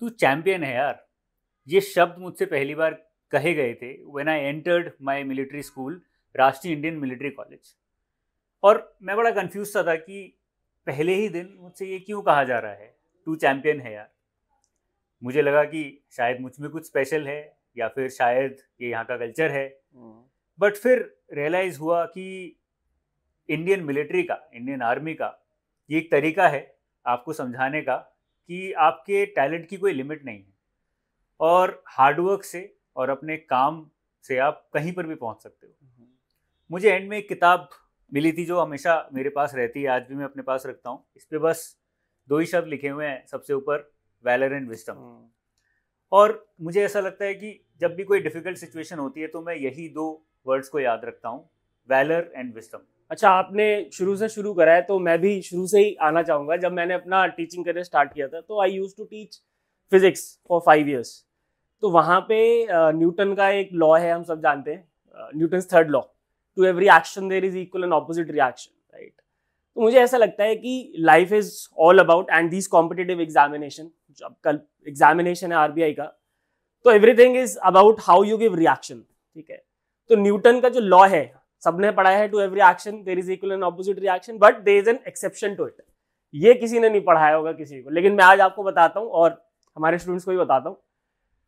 तू चैम्पियन है यार ये शब्द मुझसे पहली बार कहे गए थे when I entered my military school Rashtriya Indian military college और मैं बड़ा कंफ्यूज था, था कि पहले ही दिन मुझसे ये क्यों कहा जा रहा है तू चैम्पियन है यार मुझे लगा कि शायद मुझ में कुछ स्पेशल है या फिर शायद ये यहाँ का कल्चर है बट हम्म। फिर रियलाइज हुआ कि इंडियन मिलिट्री का इंडियन आर्मी का ये एक तरीका है आपको समझाने का कि आपके टैलेंट की कोई लिमिट नहीं है और हार्डवर्क से और अपने काम से आप कहीं पर भी पहुंच सकते हो हम्म। मुझे एंड में एक किताब मिली थी जो हमेशा मेरे पास रहती है आज भी मैं अपने पास रखता हूँ इस पर बस दो ही शब्द लिखे हुए हैं सबसे ऊपर वैलर एंड विस्टम और मुझे ऐसा लगता है कि जब भी कोई डिफिकल्ट सिचुएशन होती है तो मैं यही दो वर्ड्स को याद रखता हूँ वैलर एंड विस्टम अच्छा आपने शुरू से शुरू करा है तो मैं भी शुरू से ही आना चाहूँगा जब मैंने अपना टीचिंग करियर स्टार्ट किया था तो I use to teach physics for five years तो वहाँ पे न्यूटन का एक लॉ है हम सब जानते हैं Newton third law to every action there is equal and opposite reaction right तो मुझे ऐसा लगता है कि life is all about and this competitive examination अब कल एग्जामिनेशन है आरबीआई का तो everything is about how you give reaction ठीक है तो न्यूटन का जो लॉ है सबने पढ़ा है to every action there is equal and opposite reaction but there is an exception to it ये किसी ने नहीं पढ़ाया होगा किसी को लेकिन मैं आज आपको बताता हूँ और हमारे स्टूडेंट्स को भी बताता हूँ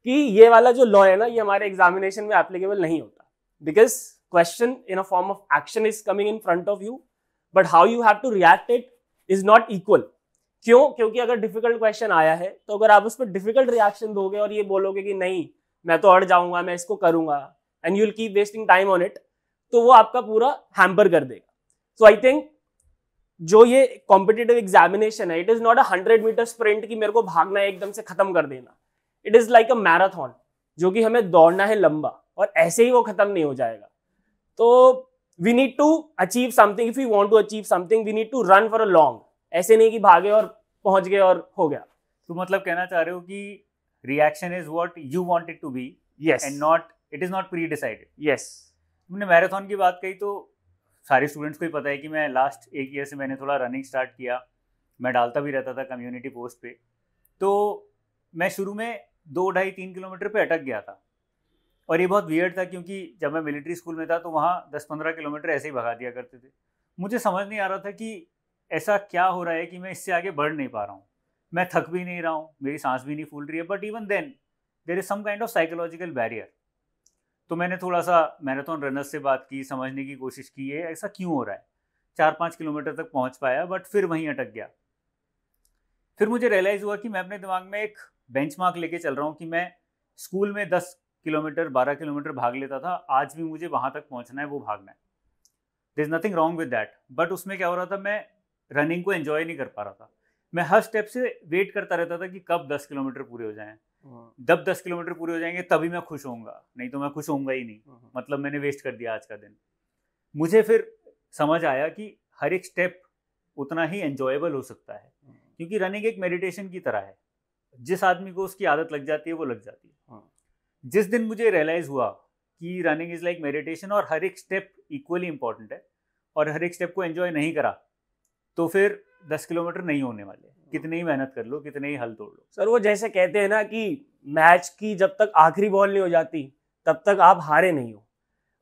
कि ये वाला जो लॉ है ना ये हमारे एग्जामिनेशन में एप्लीकेबल नहीं होता because question in a form of action is coming in front of you but how you have to react it is not equal क्यों क्योंकि अगर डिफिकल्ट क्वेश्चन आया है तो अगर आप उस पर डिफिकल्ट रिएक्शन दोगे और ये बोलोगे कि नहीं मैं तो अड़ जाऊंगा मैं इसको करूंगा and you will keep wasting time on it तो वो आपका पूरा हैम्पर कर देगा सो आई थिंक जो ये कॉम्पिटेटिव एग्जामिनेशन है it is not a hundred metre sprint की मेरे को भागना है एकदम से खत्म कर देना it is like a marathon जो कि हमें दौड़ना है लंबा और ऐसे ही वो खत्म नहीं हो जाएगा तो we need to achieve something if you want to achieve something we need to run for a long ऐसे नहीं कि भागे और पहुंच गए और हो गया तो मतलब कहना चाह रहे हो कि reaction is what you wanted to be and not it is not pre decided yes हमने मैराथन की बात कही तो सारे स्टूडेंट्स को ही पता है कि मैं लास्ट एक ईयर से मैंने थोड़ा रनिंग स्टार्ट किया मैं डालता भी रहता था कम्युनिटी पोस्ट पे तो मैं शुरू में दो ढाई तीन किलोमीटर पे अटक गया था और ये बहुत वियर्ड था क्योंकि जब मैं मिलिट्री स्कूल में था तो वहाँ दस पंद्रह किलोमीटर ऐसे ही भगा दिया करते थे मुझे समझ नहीं आ रहा था कि ऐसा क्या हो रहा है कि मैं इससे आगे बढ़ नहीं पा रहा हूँ मैं थक भी नहीं रहा हूँ मेरी सांस भी नहीं फूल रही है but even then there is some kind of psychological barrier तो मैंने थोड़ा सा मैराथन रनर्स से बात की समझने की कोशिश की है ऐसा क्यों हो रहा है चार पाँच किलोमीटर तक पहुंच पाया बट फिर वहीं अटक गया फिर मुझे रियलाइज़ हुआ कि मैं अपने दिमाग में एक मार्क लेके चल रहा हूँ कि मैं स्कूल में दस किलोमीटर बारह किलोमीटर भाग लेता था आज भी मुझे वहाँ तक पहुँचना है वो भागना है there is nothing wrong with that but उसमें क्या हो रहा था मैं रनिंग को एन्जॉय नहीं कर पा रहा था मैं हर स्टेप से वेट करता रहता था कि कब दस किलोमीटर पूरे हो जाएँ हाँ। जब दस किलोमीटर पूरे हो जाएंगे तभी मैं खुश होऊंगा नहीं तो मैं खुश होऊंगा ही नहीं हाँ। मतलब मैंने वेस्ट कर दिया आज का दिन मुझे फिर समझ आया कि हर एक स्टेप उतना ही एंजॉयबल हो सकता है हाँ। क्योंकि रनिंग एक मेडिटेशन की तरह है जिस आदमी को उसकी आदत लग जाती है वो लग जाती है जिस दिन मुझे रियलाइज हुआ कि रनिंग इज लाइक मेडिटेशन और हर एक स्टेप इक्वली इंपॉर्टेंट है और हर एक स्टेप को एंजॉय नहीं करा तो फिर दस किलोमीटर नहीं होने वाले कितनी ही मेहनत कर लो कितने ही हल तोड़ लो सर वो जैसे कहते हैं ना कि मैच की जब तक आखिरी बॉल नहीं हो जाती तब तक आप हारे नहीं हो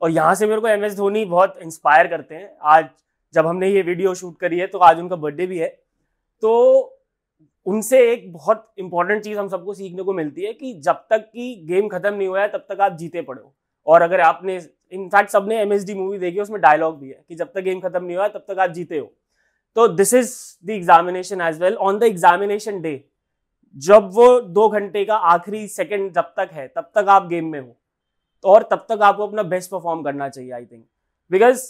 और यहाँ से मेरे को एम एस धोनी बहुत इंस्पायर करते हैं आज जब हमने ये वीडियो शूट करी है तो आज उनका बर्थडे भी है तो उनसे एक बहुत इंपॉर्टेंट चीज़ हम सबको सीखने को मिलती है कि जब तक कि गेम खत्म नहीं हुआ है तब तक आप जीते पड़े हो और अगर आपने इनफैक्ट सबने एम एस डी मूवी देखी उसमें डायलॉग भी है कि जब तक गेम खत्म नहीं हुआ है तब तक आप जीते हो तो this is the examination as well on the examination day जब वो दो घंटे का आखिरी सेकेंड जब तक है तब तक आप गेम में हो और तब तक आपको अपना बेस्ट परफॉर्म करना चाहिए आई थिंक बिकॉज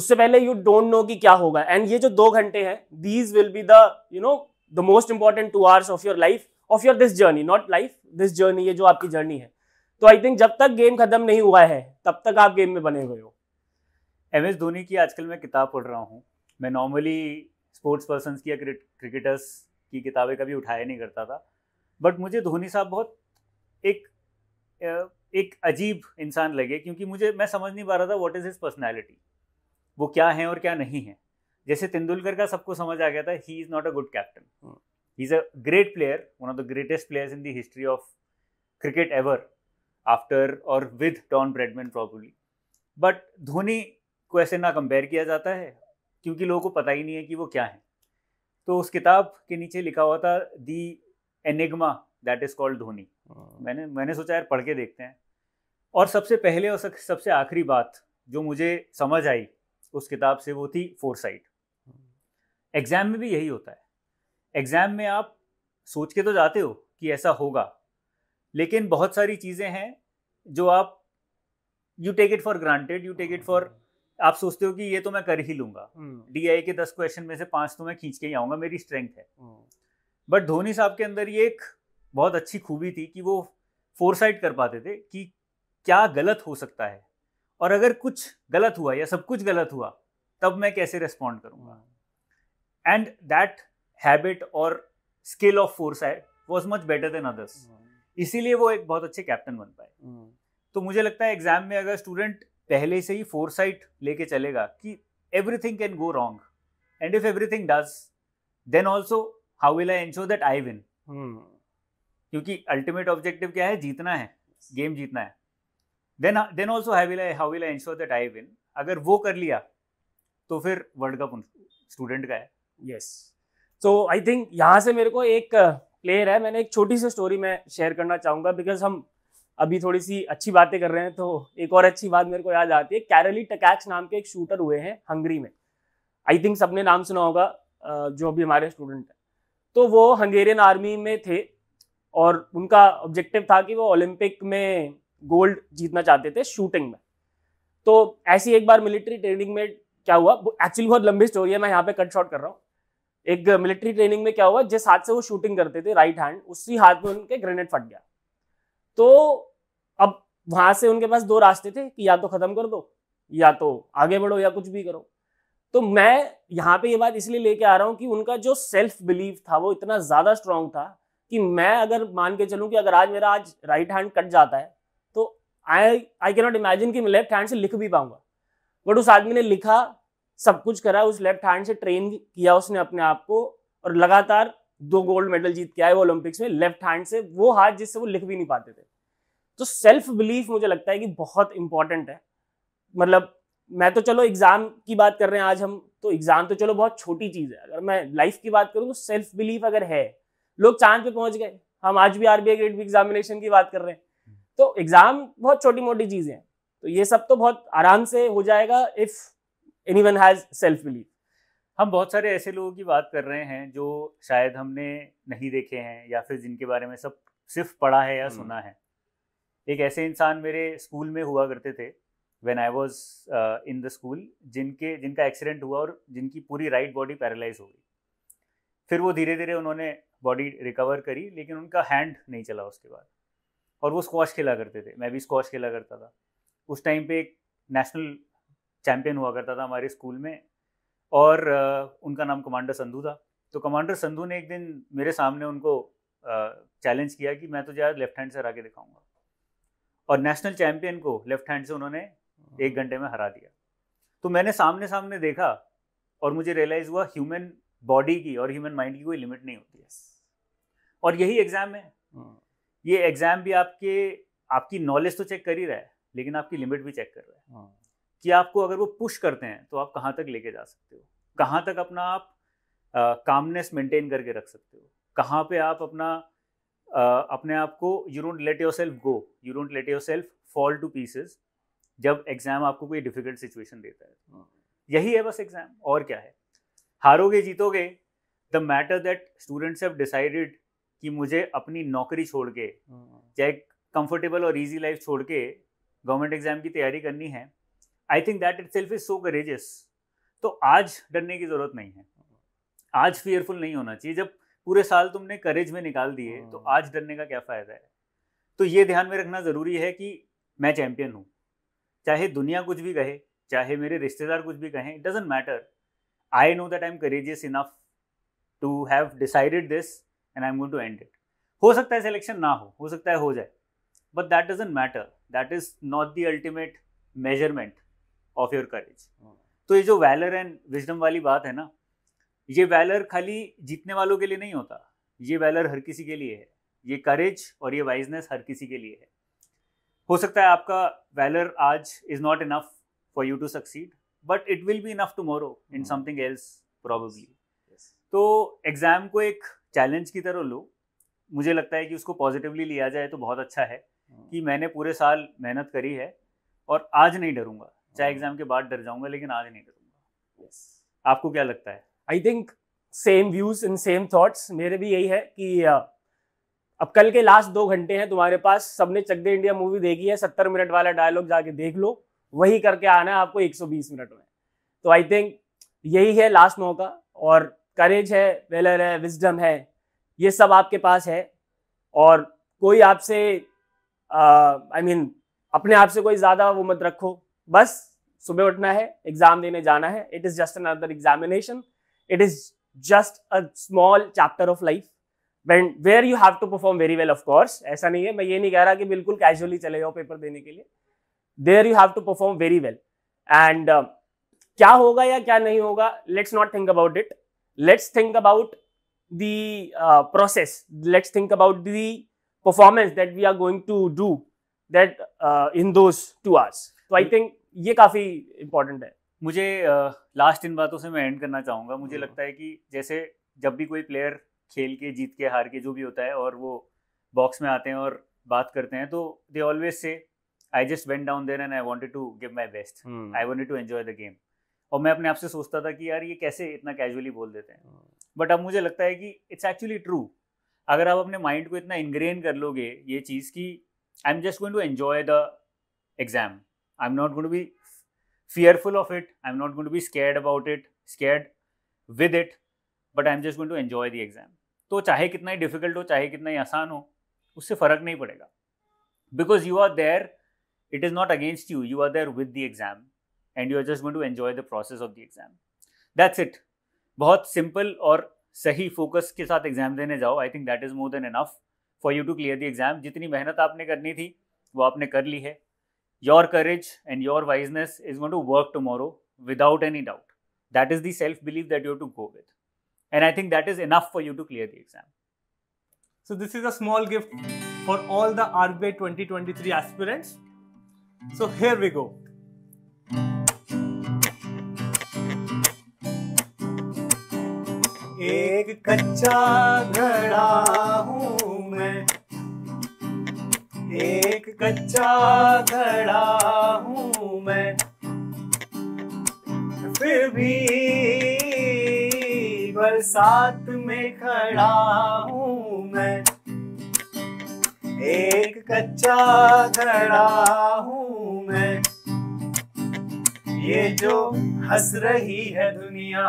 उससे पहले यू डोंट नो कि क्या होगा एंड ये जो दो घंटे हैं these will be the you know the most important two hours of your life of your this journey not life this journey ये जो आपकी जर्नी है तो आई थिंक जब तक गेम खत्म नहीं हुआ है तब तक आप गेम में बने हुए हो एम एस धोनी की आजकल मैं किताब पढ़ रहा हूँ मैं नॉर्मली स्पोर्ट्स पर्सन की या क्रिकेटर्स की किताबें कभी उठाया नहीं करता था बट मुझे धोनी साहब बहुत एक एक अजीब इंसान लगे क्योंकि मुझे मैं समझ नहीं पा रहा था व्हाट इज़ हिज पर्सनैलिटी वो क्या है और क्या नहीं है जैसे तेंदुलकर का सबको समझ आ गया था he is not a good captain he is a great player one of the greatest players in the history of cricket ever after और with Don Bradman properly but Dhoni को ऐसे ना कंपेयर किया जाता है क्योंकि लोगों को पता ही नहीं है कि वो क्या है तो उस किताब के नीचे लिखा हुआ था the enigma that is called Dhoni हाँ। मैंने मैंने सोचा यार पढ़ के देखते हैं और सबसे पहले और सबसे आखिरी बात जो मुझे समझ आई उस किताब से वो थी फोर साइड हाँ। एग्ज़ाम में भी यही होता है एग्ज़ाम में आप सोच के तो जाते हो कि ऐसा होगा लेकिन बहुत सारी चीज़ें हैं जो आप you take it for granted you take it for आप सोचते हो कि ये तो मैं कर ही लूंगा डीआई हम्म। के दस क्वेश्चन में से पांच तो मैं खींच के ही आऊंगा मेरी स्ट्रेंथ है बट हम्म। धोनी साहब के अंदर ये एक बहुत अच्छी खूबी थी कि वो फोरसाइट कर पाते थे कि क्या गलत हो सकता है और अगर कुछ गलत हुआ या सब कुछ गलत हुआ तब मैं कैसे रेस्पॉन्ड करूंगा एंड दैट हैबिट और skill of side was much better than others इसीलिए वो एक बहुत अच्छे कैप्टन बन पाए हम्म। तो मुझे लगता है एग्जाम में अगर स्टूडेंट पहले से ही फोरसाइट लेके चलेगा कि everything can go wrong and if everything does then also how will I ensure that I win क्योंकि अल्टीमेट ऑब्जेक्टिव क्या है जीतना है गेम जीतना है then then also how will I how will I ensure that I win अगर वो कर लिया तो फिर वर्ल्ड कप स्टूडेंट का है यस सो आई थिंक यहाँ से मेरे को एक प्लेयर uh, है मैंने एक छोटी सी स्टोरी मैं शेयर करना चाहूँगा बिकॉज हम अभी थोड़ी सी अच्छी बातें कर रहे हैं तो एक और अच्छी बात मेरे को याद आती है कैरली टकैक्स नाम के एक शूटर हुए हैं हंगरी में आई थिंक सबने नाम सुना होगा जो अभी हमारे स्टूडेंट हैं तो वो हंगेरियन आर्मी में थे और उनका ऑब्जेक्टिव था कि वो ओलंपिक में गोल्ड जीतना चाहते थे शूटिंग में तो ऐसी एक बार मिलिट्री ट्रेनिंग में क्या हुआ एक्चुअली बहुत लंबी स्टोरी है मैं यहाँ पे कट शॉर्ट कर रहा हूँ एक मिलिट्री ट्रेनिंग में क्या हुआ जिस हाथ से वो शूटिंग करते थे राइट हैंड उसी हाथ में उनके ग्रेनेड फट गया तो अब वहां से उनके पास दो रास्ते थे कि या तो खत्म कर दो या तो आगे बढ़ो या कुछ भी करो तो मैं यहाँ पे ये बात इसलिए लेके आ रहा हूँ कि उनका जो सेल्फ बिलीव था वो इतना ज्यादा स्ट्रांग था कि मैं अगर मान के चलूँ कि अगर आज मेरा आज राइट हैंड कट जाता है तो आई आई कैनॉट इमेजिन कि मैं लेफ्ट हैंड से लिख भी पाऊंगा बट उस आदमी ने लिखा सब कुछ करा उस लेफ्ट हैंड से ट्रेन किया उसने अपने आप को और लगातार दो गोल्ड मेडल जीत के आए वो ओलंपिक्स में लेफ्ट हैंड से वो हाथ जिससे वो लिख भी नहीं पाते थे तो सेल्फ बिलीफ मुझे लगता है कि बहुत इंपॉर्टेंट है मतलब मैं तो चलो एग्जाम की बात कर रहे हैं आज हम तो एग्जाम तो चलो बहुत छोटी चीज है अगर मैं लाइफ की बात करूँ तो सेल्फ बिलीफ अगर है लोग चांद पे पहुंच गए हम आज भी आरबीआई ग्रेड भी एग्जामिनेशन की बात कर रहे हैं तो एग्जाम बहुत छोटी मोटी चीजें हैं तो ये सब तो बहुत आराम से हो जाएगा if anyone has self belief हम बहुत सारे ऐसे लोगों की बात कर रहे हैं जो शायद हमने नहीं देखे हैं या फिर जिनके बारे में सब सिर्फ पढ़ा है या हम्म। सुना है एक ऐसे इंसान मेरे स्कूल में हुआ करते थे when I was in the school जिनके जिनका एक्सीडेंट हुआ और जिनकी पूरी राइट बॉडी पैरालाइज हो गई फिर वो धीरे धीरे उन्होंने बॉडी रिकवर करी लेकिन उनका हैंड नहीं चला उसके बाद और वो स्क्वाश खेला करते थे मैं भी स्क्वाश खेला करता था उस टाइम पे एक नेशनल चैम्पियन हुआ करता था हमारे स्कूल में और उनका नाम कमांडर संधू था तो कमांडर संधू ने एक दिन मेरे सामने उनको चैलेंज किया कि मैं तो जो लेफ्ट हैंड से हरा के दिखाऊंगा और नेशनल चैंपियन को लेफ्ट हैंड से उन्होंने हाँ। एक घंटे में हरा दिया तो मैंने सामने सामने देखा और मुझे रियलाइज़ हुआ ह्यूमन बॉडी की और ह्यूमन माइंड की कोई लिमिट नहीं होती है और यही एग्ज़ाम है हाँ। ये एग्ज़ाम भी आपके आपकी नॉलेज तो चेक कर ही रहा है लेकिन आपकी लिमिट भी चेक कर रहा है हाँ। कि आपको अगर वो पुश करते हैं तो आप कहाँ तक लेके जा सकते हो कहाँ तक अपना आप कामनेस मेंटेन करके रख सकते हो कहाँ पे आप अपना uh, अपने आप को you don't let yourself go you don't let yourself fall to pieces जब एग्ज़ाम आपको कोई डिफिकल्ट सिचुएशन देता है हाँ। यही है बस एग्ज़ाम और क्या है हारोगे जीतोगे the matter that students have decided कि मुझे अपनी नौकरी छोड़ के हाँ। चाहे कंफर्टेबल और इजी लाइफ छोड़ के गवर्नमेंट एग्ज़ाम की तैयारी करनी है I think that itself is so courageous तो आज डरने की जरूरत नहीं है आज फियरफुल नहीं होना चाहिए जब पूरे साल तुमने करेज में निकाल दिए तो हाँ। आज डरने का क्या फायदा है तो ये ध्यान में रखना जरूरी है कि मैं चैंपियन हूँ चाहे दुनिया कुछ भी कहे चाहे मेरे रिश्तेदार कुछ भी कहें it doesn't matter I know that I am courageous enough to have decided this and I am going to end it हो सकता है सिलेक्शन ना हो हो सकता है हो जाए but that doesn't matter that is not the ultimate measurement of your courage तो ये जो वैलर एंड विजडम वाली बात है ना ये वैलर खाली जीतने वालों के लिए नहीं होता ये वैलर हर किसी के लिए है ये करेज और ये वाइजनेस हर किसी के लिए है हो सकता है आपका वैलर आज is not enough for you to succeed but it will be enough tomorrow in something else probably तो एग्ज़ाम को एक चैलेंज की तरह लो मुझे लगता है कि उसको पॉजिटिवली लिया जाए तो बहुत अच्छा है हाँ। कि मैंने पूरे साल मेहनत करी है और आज नहीं डरूंगा चाहे एग्जाम के बाद डर जाऊंगा लेकिन आज नहीं डरूंगा yes. आपको क्या लगता है I think same views in same thoughts मेरे भी यही है कि अब कल के लास्ट दो घंटे हैं तुम्हारे पास सबने चक दे इंडिया मूवी देखी है सत्तर मिनट वाला डायलॉग जाके देख लो वही करके आना है आपको एक मिनट में तो आई थिंक यही है लास्ट मौका और करेज है वेलर है विजडम है ये सब आपके पास है और कोई आपसे आई मीन अपने आप से कोई ज़्यादा वो मत रखो बस सुबह उठना है एग्जाम देने जाना है it is just another examination it is just a small chapter of life when where you have to perform very well of course ऐसा नहीं है मैं ये नहीं कह रहा कि बिल्कुल कैजुअली चले जाओ पेपर देने के लिए there you have to perform very well and क्या होगा या क्या नहीं होगा let's not think about it let's think about the process let's think about about performance that we are going to do that in those two hours तो I think ये काफ़ी important है मुझे लास्ट इन बातों से मैं and करना चाहूंगा मुझे हम्म। लगता है कि जैसे जब भी कोई प्लेयर खेल के जीत के हार के जो भी होता है और वो बॉक्स में आते हैं और बात करते हैं तो they always say I just went down there and I wanted to give my best I want to enjoy the game और मैं अपने आप से सोचता था कि यार ये कैसे इतना कैजुअली बोल देते हैं बट हम्म। hmm. अब मुझे लगता है कि इट्स एक्चुअली ट्रू अगर आप अपने माइंड को इतना इनग्रेन कर लोगे ये चीज़ की I am just going to enjoy the exam I'm not going to be fearful of it. I'm not going to be scared about it, scared with it, but I'm just going to enjoy the exam. तो चाहे कितना ही difficult हो चाहे कितना ही आसान हो उससे फर्क नहीं पड़ेगा because you are there it is not against you you are there with the exam and you are just going to enjoy the process of the exam that's it बहुत सिंपल और सही फोकस के साथ exam देने जाओ I think that is more than enough for you to clear the exam जितनी मेहनत आपने करनी थी वो आपने कर ली है your courage and your wiseness is going to work tomorrow without any doubt. That is the self belief that you have to go with. And I think that is enough for you to clear the exam. So, this is a small gift for all the RBA 2023 aspirants. So, here we go. एक कच्चा घड़ा हूँ कच्चा खड़ा हूँ मैं फिर भी बरसात में खड़ा हूँ मैं एक कच्चा खड़ा हूँ मैं ये जो हंस रही है दुनिया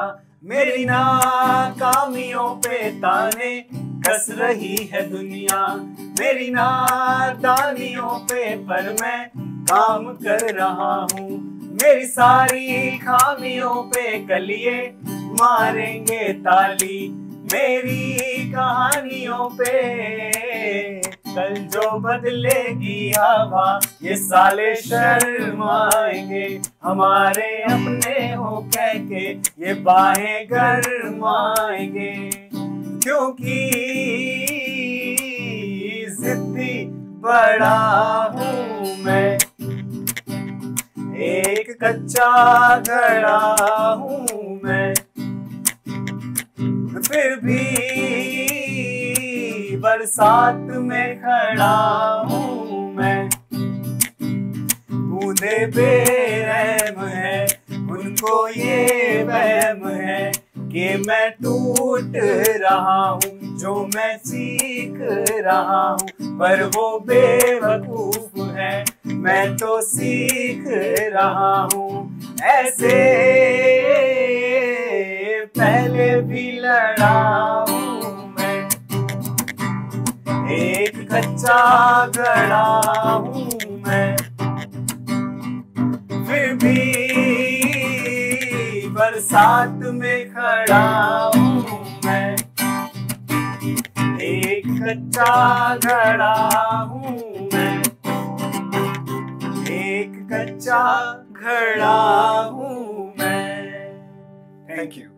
मेरी नाकामियों पे ताने कस रही है दुनिया मेरी नादानियों पे पर मैं काम कर रहा हूँ मेरी सारी खामियों पे कलिए मारेंगे ताली मेरी कहानियों पे कल जो बदलेगी हवा ये साले शर्माएंगे हमारे अपने हो कह के ये बाहें गर्माएंगे क्योंकि जिद्दी बड़ा हूँ मैं एक कच्चा घड़ा हूँ मैं फिर भी बरसात में खड़ा हूँ मैं बूंदे पे कि मैं टूट रहा हूँ जो मैं सीख रहा हूँ पर वो बेवकूफ है मैं तो सीख रहा हूँ ऐसे पहले भी लड़ा हूँ मैं एक कच्चा गड़ा हूँ मैं साथ में खड़ा हूँ मैं एक कच्चा घड़ा हूँ मैं एक कच्चा घड़ा हूँ मैं थैंक यू